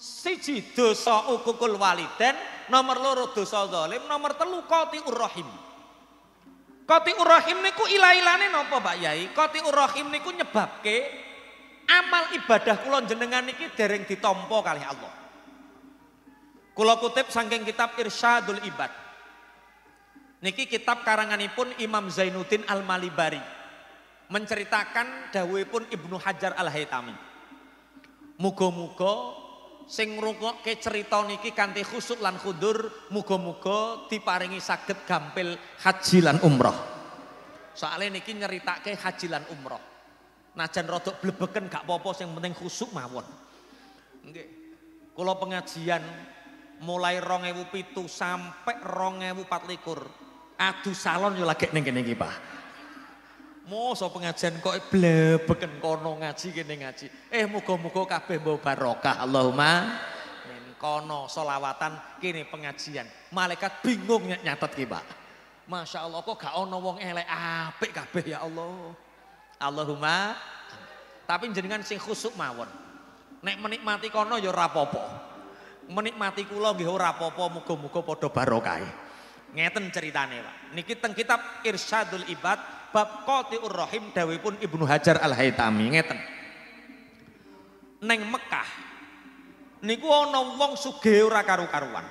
siji dosa ukukul waliden nomor loro dosa zalim nomor telu qati urrahim qati urrahim niku ilah-ilane nopo Pak Yai qati urrahim niku ke amal ibadah kula jenengan niki dereng ditompo kali Allah Kulo kutip saking kitab Irsyadul Ibad niki kitab karanganipun Imam Zainuddin Al-Malibari menceritakan pun Ibnu Hajar al Haytami mugo mugo sing ngrungokke cerita niki kanthi khusuk lan khudur mugo mugo diparingi sakit gampil haji lan umroh. Soalnya niki nyeritake haji lan umroh. Najan rodok blebeken gak popos yang sing penting khusuk mawon. oke kalau pengajian mulai pitu sampai 2024 adu salon yo lagi ning nengke Pak. Mau pengajian kok blebeken kono ngaji kene ngaji. Eh muga-muga kafe mbok barokah Allahumma. Min kono solawatan kene pengajian. Malaikat bingung nyat nyatet ki, Masya Allah kok gak ono wong elek apik kabeh ya Allah. Allahumma. Tapi jenengan sing khusuk mawon. Nek menikmati kono ya rapopo. Menikmati kula nggih rapopo apa-apa, muga barokai. padha barokah. Ngeten ceritane, Pak. Niki teng kitab Irsyadul Ibad bab urrohim rahim pun Ibnu Hajar al haytami ngeten neng Mekah niku ono wong suge ora karu-karuan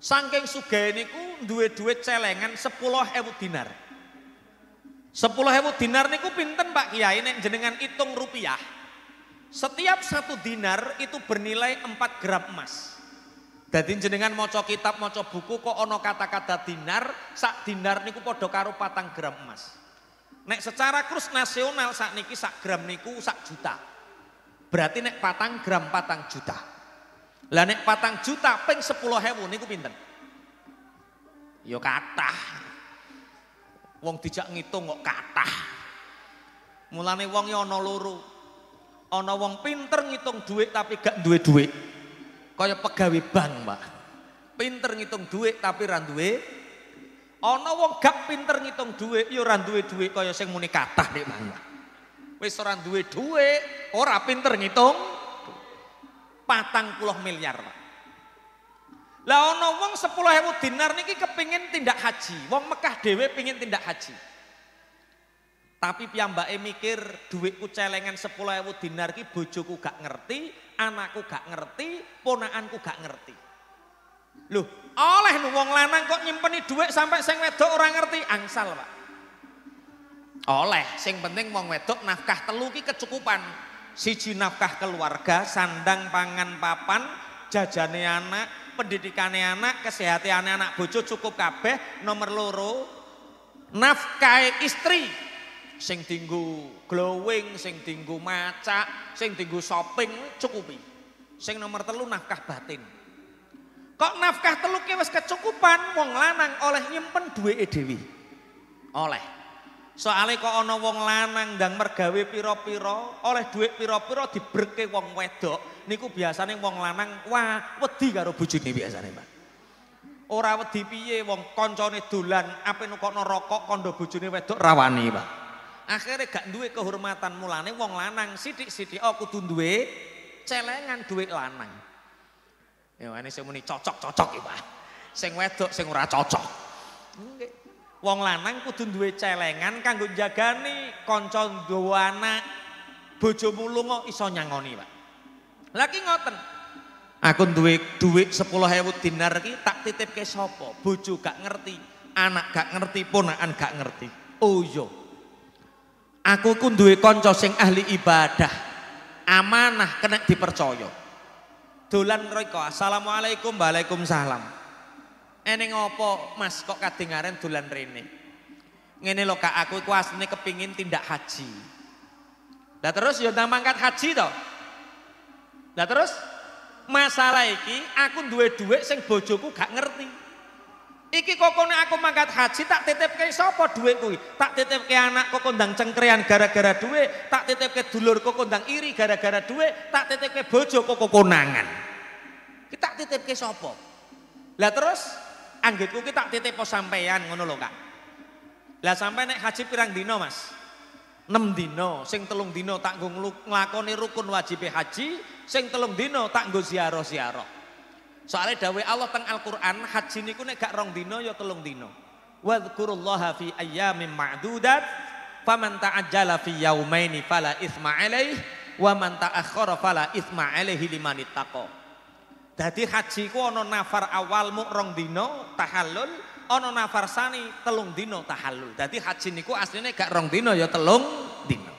saking suge niku duwe duwe celengan sepuluh ewu dinar sepuluh ewu dinar niku pinten Pak Kiai neng jenengan hitung rupiah setiap satu dinar itu bernilai 4 gram emas Dadi jenengan maca kitab, maca buku kok ono kata-kata dinar, sak dinar niku padha karo patang gram emas. Nek secara krus nasional sak niki sak gram niku sak juta. Berarti nek patang gram patang juta. Lah nek patang juta peng sepuluh 10.000 niku pinten? Yo ya kata, Wong dijak ngitung kok kata. Mulane wong ya ana loro. Ana wong pinter ngitung duit tapi gak duit duit. Kaya pegawai bank, Pak. Pinter ngitung duit tapi randuwe. Oh, Ana wong gak pinter ngitung duit ya randuwe duit kaya sing muni kathah nek Pak. Wis ora duit, ora pinter ngitung. Patang puluh miliar, Pak. Lah ana wong 10.000 dinar niki kepingin tindak haji. Wong Mekah dewe pingin tindak haji. Tapi piyambake mikir duitku celengan 10.000 dinar ki bojoku gak ngerti, anakku gak ngerti, ponaanku gak ngerti. Loh, oleh nu lanang kok nyimpeni duit sampai sing wedok orang ngerti, angsal, Pak. Oleh, sing penting mau wedok nafkah teluki kecukupan. Siji nafkah keluarga, sandang pangan papan, jajane anak, pendidikan anak, kesehatan anak bojo cukup kabeh, nomor loro nafkah istri sing tinggu glowing, sing tinggu maca, sing tinggu shopping cukupi. Sing nomor telu nafkah batin. Kok nafkah telu wis kecukupan wong lanang oleh nyimpen duweke dhewe. Oleh. Soale kok ana wong lanang ndang mergawe pira-pira, oleh dhuwit pira-pira diberke wong wedok. Niku biasane wong lanang wah wedi karo bojone biasane, Pak. Ora wedi piye wong kancane dolan ape nukokno rokok kandha bojone wedok rawani, Pak. Akhirnya gak duwe kehormatan mulane wong lanang sidik-sidik oh tunduwe duwe celengan duwe lanang. Ya ini saya muni cocok-cocok ya Pak. Sing wedok sing ora cocok. okay. Wong lanang kudu duwe celengan kanggo jagani kanca duwe anak. Bojomu lunga iso nyangoni, Pak. Lagi ngoten. Aku duwe duit hewut dinar ki tak titip ke sopo Bojo gak ngerti, anak gak ngerti, ponakan gak ngerti. Oh yo iya. Aku ku duwe kanca sing ahli ibadah. Amanah kena dipercaya. Dolan mriko. Assalamualaikum, Waalaikumsalam. Eneng opo Mas kok kadengaren dolan rene? Ngene lho Kak, aku ku asline kepingin tindak haji. Lah terus yo ya nang mangkat haji to. Lah terus masalah iki aku duwe dhuwit sing bojoku gak ngerti. Iki kokone aku mangkat haji tak tetep ke sopo duit kui, Tak tetep ke anak kok kondang cengkrean gara-gara duit, tak tetep ke dulur kok kondang iri gara-gara duit, tak ke bojo kok konangan. kita tak ke sopo Lah terus anggitku kita tak titip sampeyan ngono lo Kak. Lah sampe naik haji pirang dino, Mas? 6 dino, sing telung dino tak ngelakoni rukun wajib haji, sing telung dino tak nggo ziaro Soalnya dawe Allah teng Al-Qur'an haji niku nek gak rong dino ya telung dino. Wadhkurullaha fi ayyamin ma'dudat faman ta'ajjala fi yaumaini fala isma alaih wa man ta'akhkhara fala isma alaihi liman ittaqa. Dadi haji ku ana nafar awalmu rong dino tahallul, ana nafar sani telung dino tahallul. Dadi haji niku asline gak rong dino ya telung dino.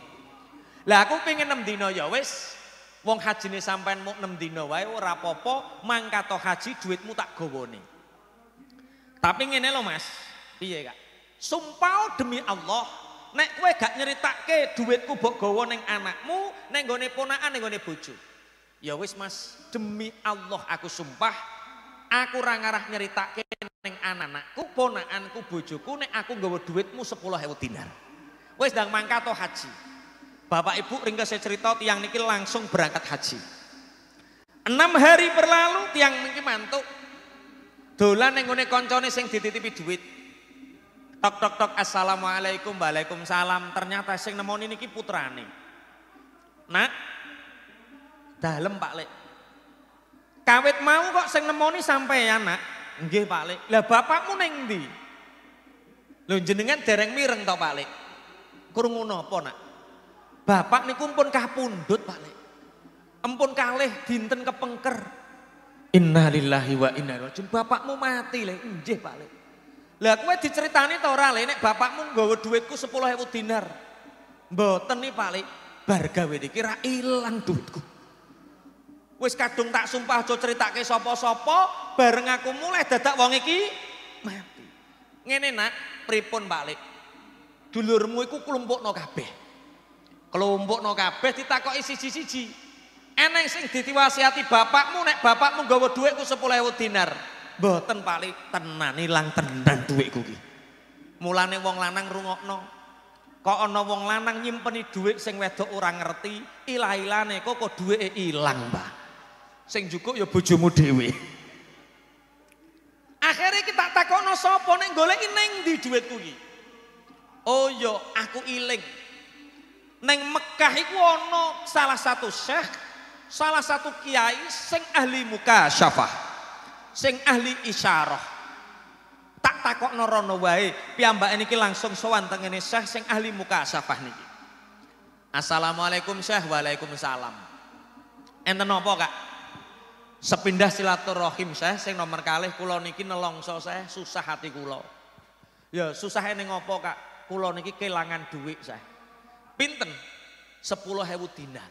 Lah aku pengen 6 dino ya wis Wong haji hajine sampean mau 6 dino wae ora popo apa haji duitmu tak gowone. Tapi ini loh Mas. iya Kak? Sumpah demi Allah, nek kue gak nyerita ke duitku mbok gowo neng anakmu, neng gone ponakan, neng gone bojo. Ya wis Mas, demi Allah aku sumpah aku ora nyerita ke neng anak-anakku, ponakanku, bojoku neng aku nggawa duitmu 10.000 dinar. Wis ndang mangkat haji. Bapak Ibu ringkas saya cerita tiang niki langsung berangkat haji. Enam hari berlalu tiang niki mantuk. Dolan yang ngone koncone sing dititipi duit. Tok tok tok assalamualaikum waalaikumsalam. Ternyata sing nemoni niki putrane. Nak, dalam Pak Lek. Kawit mau kok sing nemoni sampai ya nak. Nggih Pak Lek. Lah bapakmu neng ndi? Lho jenengan dereng mireng tau Pak Lek. Krungu napa nak? Bapak niku pun pundut Pak Lek. Empun kalih dinten kepengker. Innalillahi wa inna ilaihi Bapakmu mati Lek, injih Pak Lek. Lah kowe diceritani ta ora bapakmu nek bapakmu nggawa dhuwitku 10.000 dinar. Mboten nih Pak Lek, bar gawe iki ra ilang duitku. Wis kadung tak sumpah aja critake sapa-sapa, bareng aku mulai dadak wong iki mati. Ngene nak, pripun Pak Lek? Dulurmu iku klumpukno kabeh. Kelompok no kabeh ditakoki siji-siji. Eneng sing ditiwasiati bapakmu nek bapakmu gawe dhuwitku 10.000 dinar. Mboten paling tenan ilang tenan dhuwitku ki. Mulane wong lanang rungokno. Kok ana wong lanang nyimpeni dhuwit sing wedok orang ngerti, ilah-ilane kok kok dhuwite ilang, Mbah. Sing cukup ya bojomu dhewe. Akhirnya kita takono sapa nek goleki ning ndi dhuwit kuwi. Oh ya aku iling. Neng Mekah iku ono salah satu syekh, salah satu kiai sing ahli muka syafah, sing ahli isyarah. Tak takokno rono wae, piyambake niki langsung sowan ini syekh sing ahli muka syafah niki. Assalamualaikum syekh, waalaikumsalam. Enten nopo kak? Sepindah silaturahim syekh, sing nomor kali kula niki nelongso saya susah hati kula. Ya susah ini ngopo kak, kula niki kelangan duit syekh. Pinten? hewu dinar.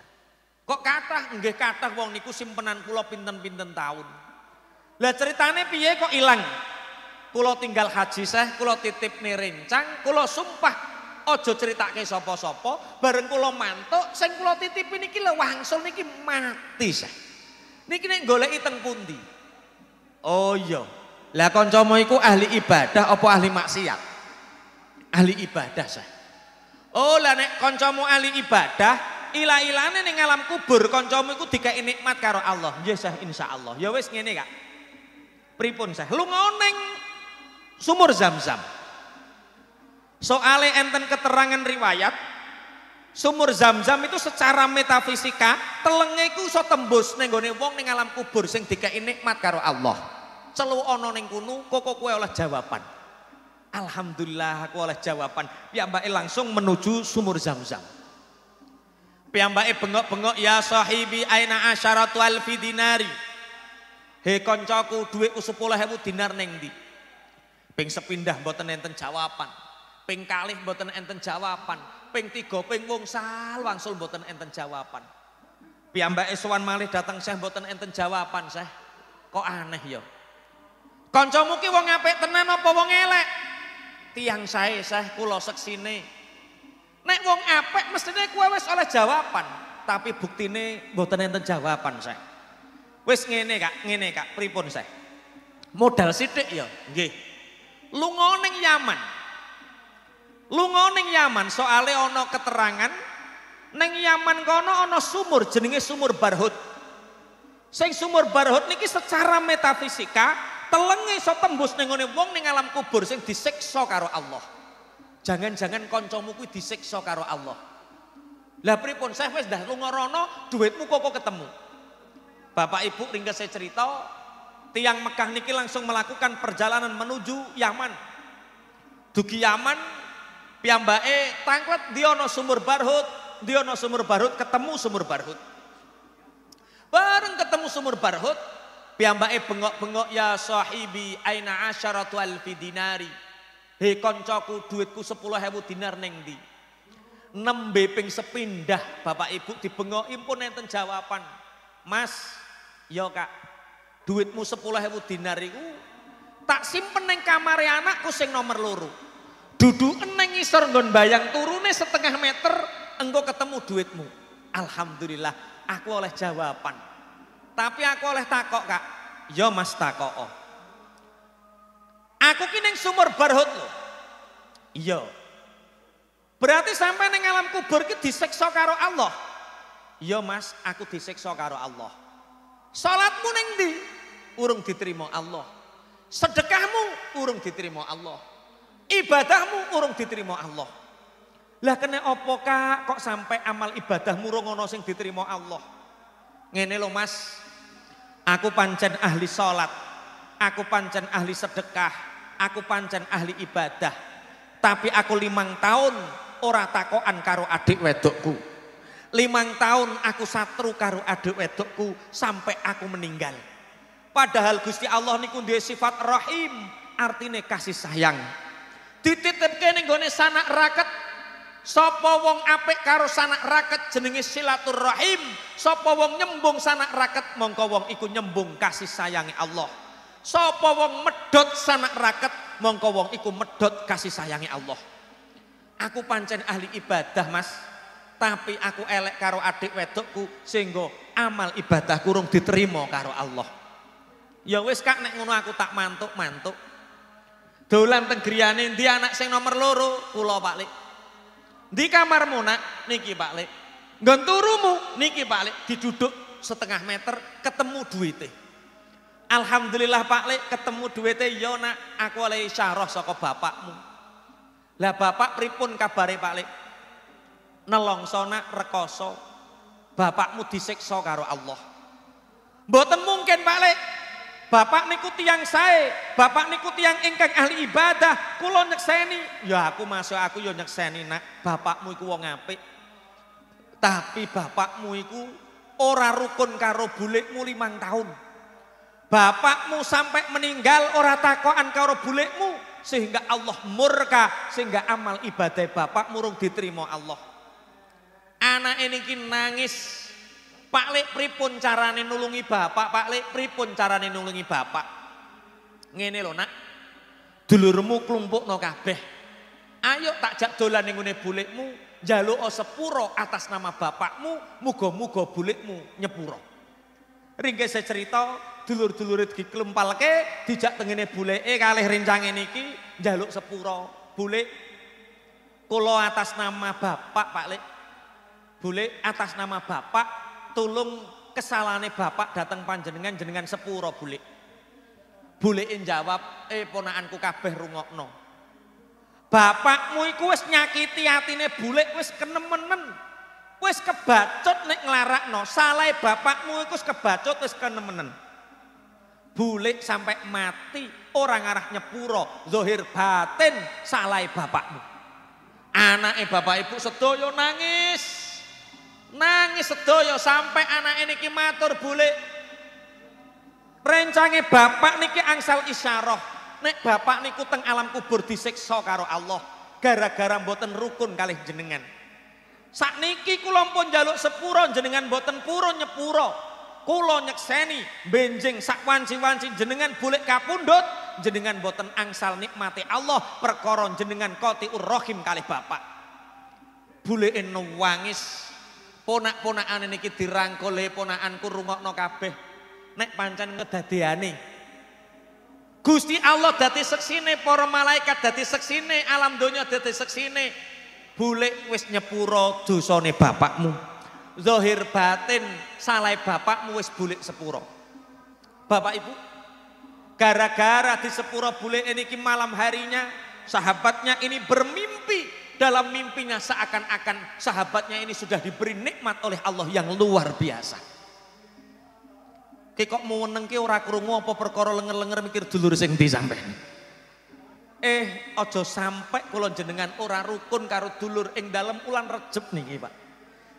Kok kata Nggih kata wong niku simpenan pulau pinten-pinten tahun. Lah ceritane piye kok hilang? Pulau tinggal haji seh, Pulau titip nih rencang, Pulau sumpah ojo cerita ceritake sopo-sopo. bareng pulau mantuk Seng pulau titip niki lho wangsul niki mati seh. Niki nek golek teng pundi? Oh iya. Lah kau iku ahli ibadah apa ahli maksiat? Ahli ibadah seh. Oh lah nek kancamu ahli ibadah, ila-ilane ning alam kubur kancamu iku dikai nikmat karo Allah. Nggih insya insyaallah. Ya wis ngene Kak. Pripun saya, lu ngoneng sumur Zamzam. Soale enten keterangan riwayat sumur Zamzam itu secara metafisika telenge iku iso tembus ning gone wong ning alam kubur sing dikai nikmat karo Allah. Celu ono ning kuno, kok kowe oleh jawaban. Alhamdulillah aku oleh jawaban. Piyambake langsung menuju sumur zam-zam. Piyambake bengok-bengok ya sahibi aina asyaratu alfi dinari. He koncoku dhuwitku 10000 dinar neng di. Ping sepindah mboten enten jawaban. Ping kalih mboten enten jawaban. Ping tiga ping sal wangsul mboten enten jawaban. Piyambake sowan malih datang saya mboten enten jawaban saya. Kok aneh ya? Kancamu ki wong apik tenan apa wong elek? tiang saya saya kulosek seksine. Nek wong apik mestine kue wes oleh jawaban, tapi bukti ini buatan enten jawaban saya wes ngene Kak, ngene Kak, pripun saya Modal sidik ya, gih lu ngoneng Yaman. lu ngoning Yaman soale ono keterangan neng Yaman kono ono sumur jenenge sumur Barhut. Sing sumur Barhut niki secara metafisika telenge iso tembus ning ngene wong ning alam kubur sing disiksa karo Allah. Jangan-jangan kancamu kuwi disiksa karo Allah. Lah pripun saya wis dah lunga duitmu kok ketemu. Bapak Ibu ringkes saya cerita, tiang Mekah niki langsung melakukan perjalanan menuju Yaman. Dugi Yaman piyambake tangklet diono sumur Barhut, diono sumur Barhut ketemu sumur Barhut. Bareng ketemu sumur Barhut, Piyambake bengok-bengok ya sahibi aina asyaratu alfi dinari. He koncoku duitku sepuluh hewu dinar neng di. Enam beping sepindah Bapak Ibu dibengok impun enten jawaban. Mas, ya Kak, duitmu hewu dinar iku tak simpen neng kamar anakku sing nomor loro. Dudu neng ngisor nggon bayang turune setengah meter engko ketemu duitmu. Alhamdulillah aku oleh jawaban. Tapi aku oleh takok kak. yo ya, mas takok. Oh. Aku kini yang sumur barhut lo. Yo. Iya. Berarti sampai neng alam kubur ki disiksa karo Allah. Yo iya, mas, aku disekso karo Allah. Salatmu neng di urung diterima Allah. Sedekahmu urung diterima Allah. Ibadahmu urung diterima Allah. Lah kena opo kak kok sampai amal ibadahmu urung ono diterima Allah. Ngene lo mas, Aku pancen ahli sholat, aku pancen ahli sedekah, aku pancen ahli ibadah. Tapi aku limang tahun ora takoan karo adik wedokku. Limang tahun aku satru karo adik wedokku sampai aku meninggal. Padahal Gusti Allah niku duwe sifat rahim, artine kasih sayang. Dititipke ning gone sanak raket Sopo wong apik karo sanak raket jenenge silaturahim. Sopo wong nyembung sanak raket mongko wong iku nyembung kasih sayangi Allah. Sopo wong medot sanak raket mongko wong iku medot kasih sayangi Allah. Aku pancen ahli ibadah, Mas. Tapi aku elek karo adik wedokku sehingga amal ibadah kurung diterima karo Allah. Ya wis kak nek ngono aku tak mantuk-mantuk. Dolan teng griyane ndi anak sing nomor loro kula Pak Lik. Di kamar nak, niki Pak Lek. Genturumu, niki Pak Lek, diduduk setengah meter ketemu duitnya. Alhamdulillah Pak Lek ketemu duitnya yo nak aku oleh syarah soko bapakmu. Lah bapak pripun kabare Pak Lek? Nelongso nak rekoso. Bapakmu disiksa karo Allah. Mboten mungkin Pak Lek Bapak niku tiang saya, bapak niku tiang ingkang ahli ibadah, kulo nyekseni. Ya aku masuk aku yo nyekseni nak, bapakmu iku wong apik. Tapi bapakmu iku ora rukun karo bulekmu limang tahun. Bapakmu sampai meninggal ora takoan karo bulekmu sehingga Allah murka sehingga amal ibadah bapak murung diterima Allah. Anak ini nangis Pak Lek pripun carane nulungi bapak? Pak Lek pripun carane nulungi bapak? Ngene lho nak. Dulurmu klumpukno kabeh. Ayo tak jak dolan ning ngene bulikmu, njaluk sepuro atas nama bapakmu, muga-muga bulikmu nyepuro. Ringke saya cerita, dulur-dulure diklempalke, dijak tengene buleke kalih rencange niki njaluk sepuro. Bulik kula atas nama bapak Pak Lek. Bulik atas nama bapak tulung kesalane bapak datang panjenengan jenengan sepuro bulik. Bulikin jawab, eh ponaanku kabeh rungokno. Bapakmu iku wis nyakiti hatine bulik wis kenemenen. Wis kebacut nek nglarakno, salai bapakmu iku wis kebacut wis kenemenen. Bulik sampai mati orang arah nyepuro, zohir batin salai bapakmu. Anake bapak ibu sedoyo nangis, Nangis sedoyo sampai anak ini matur bule Rencangnya bapak niki angsal isyarah. Nek bapak niku teng alam kubur disiksa karo Allah gara-gara mboten rukun kali jenengan. Sak niki kulon pun jaluk sepuro jenengan mboten puro nyepuro. kulo nyekseni benjing sak wanci-wanci jenengan bulik kapundut jenengan boten angsal nikmati Allah perkoron jenengan koti urrohim kali bapak. Bulike wangis Ponak-ponakan niki dirangkul, ponakanku rungokno kabeh. Nek pancen kedadeane. Gusti Allah dadi seksine, para malaikat dadi seksine, alam donya dadi seksine. Bulik wis nyepuro dosane bapakmu. zohir batin salai bapakmu wis bulik sepuro. Bapak Ibu, gara-gara di sepuro bulik ini malam harinya sahabatnya ini bermimpi dalam mimpinya seakan-akan sahabatnya ini sudah diberi nikmat oleh Allah yang luar biasa. Kek kok mau nengke ora krungu apa perkara lenger-lenger mikir dulur sing ndi sampean. Eh, ojo sampai kula jenengan ora rukun karo dulur ing dalam ulan rejep niki, Pak.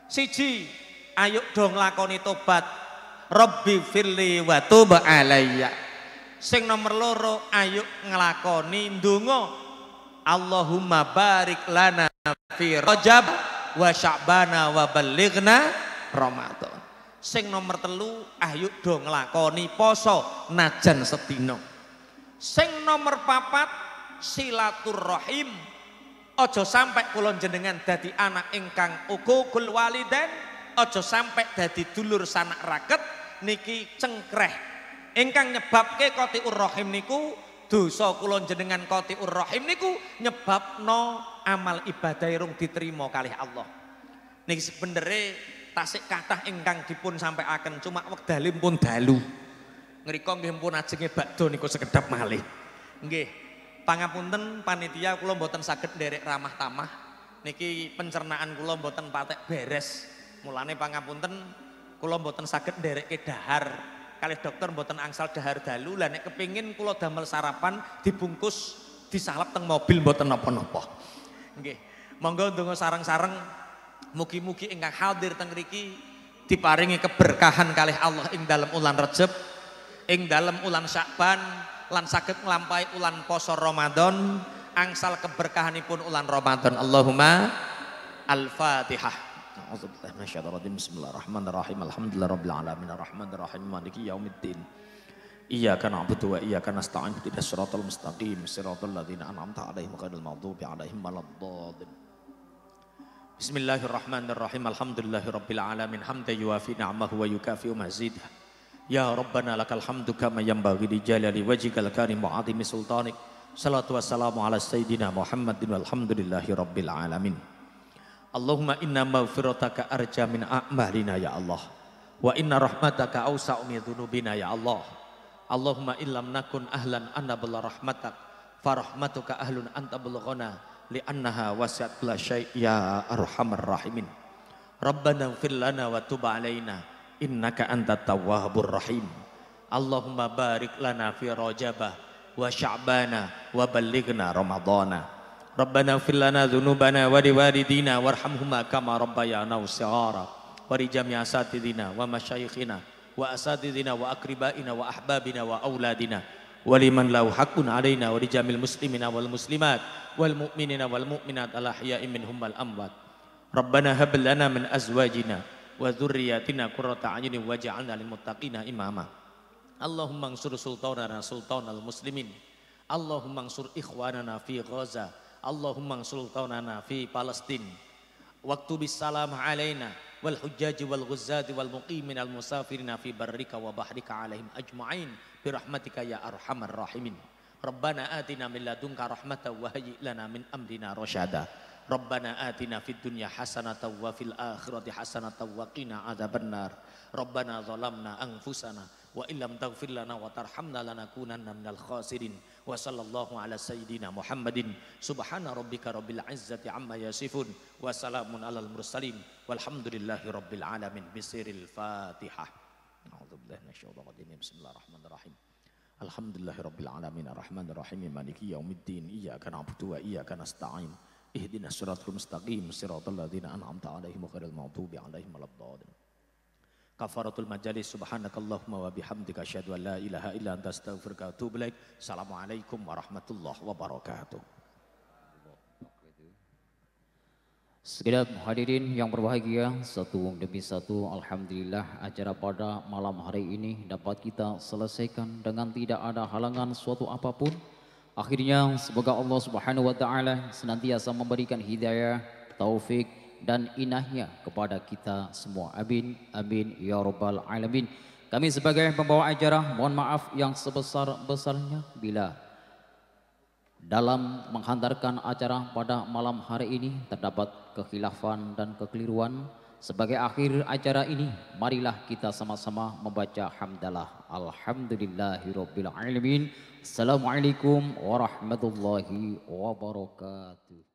Siji, ayo dong lakoni tobat. Rabbi firli wa tub alayya. Sing nomor loro, ayo nglakoni ndonga Allahumma barik lana fi rojab wa sya'bana wa balighna romato. Sing nomor telu ayo dong lakoni poso najan setino. Sing nomor papat silaturrohim Ojo sampai kulon jenengan dadi anak ingkang ukukul waliden. Ojo sampai dadi dulur sanak raket niki cengkreh. Ingkang nyebabke kotiur urrohim niku dosa kula jenengan qatiur rahim niku nyebabno amal ibadah rung diterima kalih Allah. Niki sebenere tasik kathah ingkang dipun sampaikaken cuma wekdale pun dalu. Ngrika nggih pun ajenge bakdo niku sekedap malih. Nggih. Pangapunten panitia kula mboten saged nderek ramah tamah. Niki pencernaan kula mboten patek beres. Mulane pangapunten kula mboten saged nderekke dahar kali dokter mboten angsal dahar dalu lah nek kepingin kulo damel sarapan dibungkus disalap teng mobil mboten nopo-nopo. Nggih. Monggo ndonga sarang-sarang, mugi-mugi enggak hadir teng riki, diparingi keberkahan kali Allah ing dalam ulan Rejab, ing dalam ulan Syakban lan saged nglampahi ulan poso Ramadan angsal keberkahanipun ulan Ramadan. Allahumma Al-Fatihah. أعوذ بالله من الشيطان الرجيم بسم الله الرحمن الرحيم الحمد لله رب العالمين الرحمن الرحيم مالك يوم الدين إياك نعبد وإياك نستعين اهدنا الصراط المستقيم صراط الذين أنعمت عليهم غير المغضوب عليهم ولا الضالين بسم الله الرحمن الرحيم الحمد لله رب العالمين حمدا يوافي نعمه ويكافئ مزيده يا ربنا لك الحمد كما ينبغي لجلال وجهك الكريم وعظيم سلطانك صلاة والسلام على سيدنا محمد والحمد لله رب العالمين Allahumma inna maghfirataka arja min a'malina ya Allah. Wa inna rahmataka awsa'u min dhunubina ya Allah. Allahumma illam nakun ahlan anna bila rahmatak. Farahmatuka ahlun anta bulghana li'annaha wasiat kula syai' ya arhamar rahimin. Rabbana gfir lana wa tub alaina innaka antat tawwabur rahim. Allahumma barik lana fi rajabah wa sya'bana wa ballighna ramadhana. Rabbana fil lana dzunubana wa li walidina warhamhuma kama rabbayana shaghara wa li jami'i wa masyayikhina wa asatidina wa aqribaina wa ahbabina wa auladina wa liman lahu haqqun muslimina wal muslimat wal mu'minina wal mu'minat al Rabbana hab lana wa dzurriyyatina qurrata a'yunin waj'alna muttaqina imama Allahumma sultanana sultanal muslimin Allahumma ansur ikhwanana fi Gaza Allahumma sultanana fi Palestin waktu bisalam alaina wal hujjaji wal ghuzzati wal muqimin al musafirina fi barrika wa bahrika alaihim ajma'in bi rahmatika ya arhamar rahimin Rabbana atina min ladunka rahmatan wa hayyi lana min amrina rasyada Rabbana atina fid dunya hasanatan wa fil akhirati hasanatan wa qina adzabannar Rabbana zalamna anfusana wa illam taghfir lana wa tarhamna lanakunanna minal khasirin وصلى الله على سيدنا محمد سبحان ربك رب العزة عما يصفون وسلام على المرسلين والحمد لله رب العالمين بسير الفاتحة أعوذ بالله من الشيطان الرجيم بسم الله الرحمن الرحيم الحمد لله رب العالمين الرحمن الرحيم مالك يوم الدين إياك نعبد وإياك نستعين اهدنا الصراط المستقيم صراط الذين أنعمت عليهم غير المغضوب عليهم ولا الضالين kafaratul majalis subhanakallahumma wa bihamdika asyhadu an la ilaha illa anta astaghfiruka wa atubu ilaik assalamualaikum warahmatullahi wabarakatuh Sekedar hadirin yang berbahagia, satu demi satu Alhamdulillah acara pada malam hari ini dapat kita selesaikan dengan tidak ada halangan suatu apapun. Akhirnya semoga Allah Subhanahu wa taala senantiasa memberikan hidayah, taufik, dan inahnya kepada kita semua. Amin, amin, ya rabbal alamin. Kami sebagai pembawa acara mohon maaf yang sebesar-besarnya bila dalam menghantarkan acara pada malam hari ini terdapat kekhilafan dan kekeliruan. Sebagai akhir acara ini, marilah kita sama-sama membaca hamdalah. Alhamdulillahirabbil alamin. Assalamualaikum warahmatullahi wabarakatuh.